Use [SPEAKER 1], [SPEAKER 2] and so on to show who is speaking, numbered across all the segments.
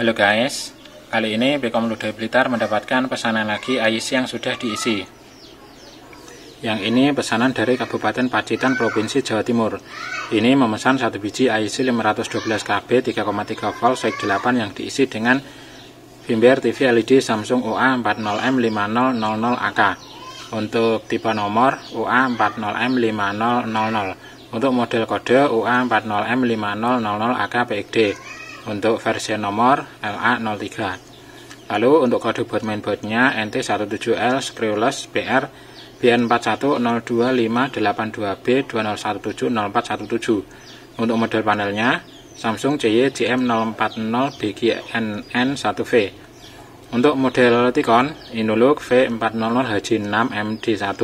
[SPEAKER 1] Halo guys, kali ini Bekom Ludo Blitar mendapatkan pesanan lagi ais yang sudah diisi. Yang ini pesanan dari Kabupaten Pacitan, Provinsi Jawa Timur. Ini memesan satu biji IC 512 KB 3,3 volt seg 8 yang diisi dengan firmware TV LED Samsung UA40M5000AK. Untuk tipe nomor UA40M5000. Untuk model kode UA40M5000AK PXD untuk versi nomor la 03 lalu untuk kode board mainboardnya NT17L Screwless BR BN4102582B20170417 untuk model panelnya Samsung CY GM040BGNN1V untuk model Tikon Inuluk V400HG6MD1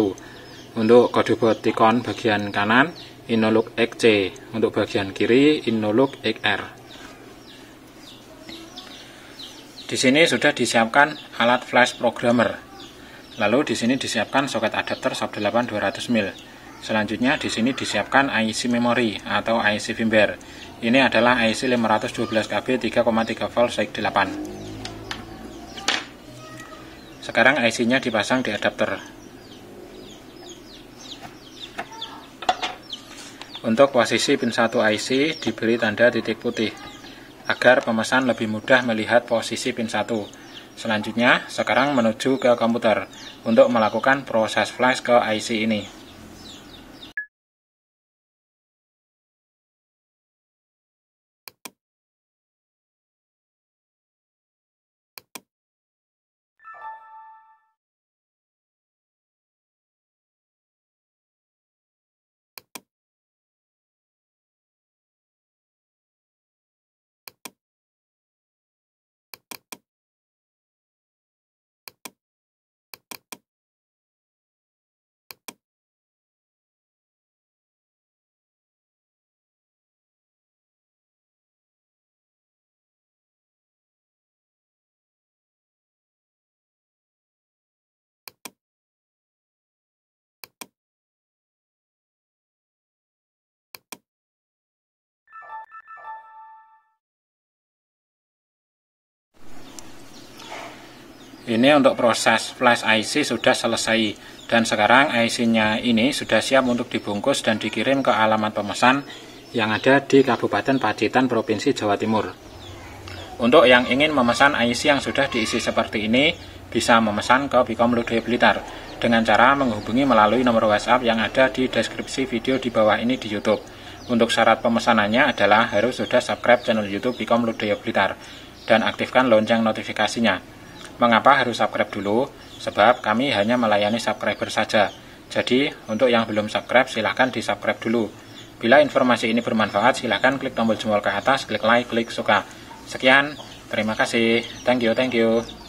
[SPEAKER 1] untuk kode board Tikon bagian kanan Inolux XC untuk bagian kiri Inolux XR di sini sudah disiapkan alat flash programmer. Lalu di sini disiapkan soket adapter SOP 8 200 mil. Selanjutnya di sini disiapkan IC memory atau IC firmware. Ini adalah IC 512KB 3,3 volt SAIC 8. Sekarang IC-nya dipasang di adapter. Untuk posisi pin 1 IC diberi tanda titik putih agar pemesan lebih mudah melihat posisi pin 1. Selanjutnya, sekarang menuju ke komputer untuk melakukan proses flash
[SPEAKER 2] ke IC ini.
[SPEAKER 1] ini untuk proses flash IC sudah selesai dan sekarang IC-nya ini sudah siap untuk dibungkus dan dikirim ke alamat pemesan yang ada di Kabupaten Pacitan, Provinsi Jawa Timur. Untuk yang ingin memesan IC yang sudah diisi seperti ini, bisa memesan ke Bicom Lodaya Blitar dengan cara menghubungi melalui nomor WhatsApp yang ada di deskripsi video di bawah ini di YouTube. Untuk syarat pemesanannya adalah harus sudah subscribe channel YouTube Bicom Lodaya Blitar dan aktifkan lonceng notifikasinya. Mengapa harus subscribe dulu? Sebab kami hanya melayani subscriber saja. Jadi, untuk yang belum subscribe, silahkan di subscribe dulu. Bila informasi ini bermanfaat, silahkan klik tombol jempol ke atas, klik like, klik suka. Sekian, terima kasih. Thank you,
[SPEAKER 2] thank you.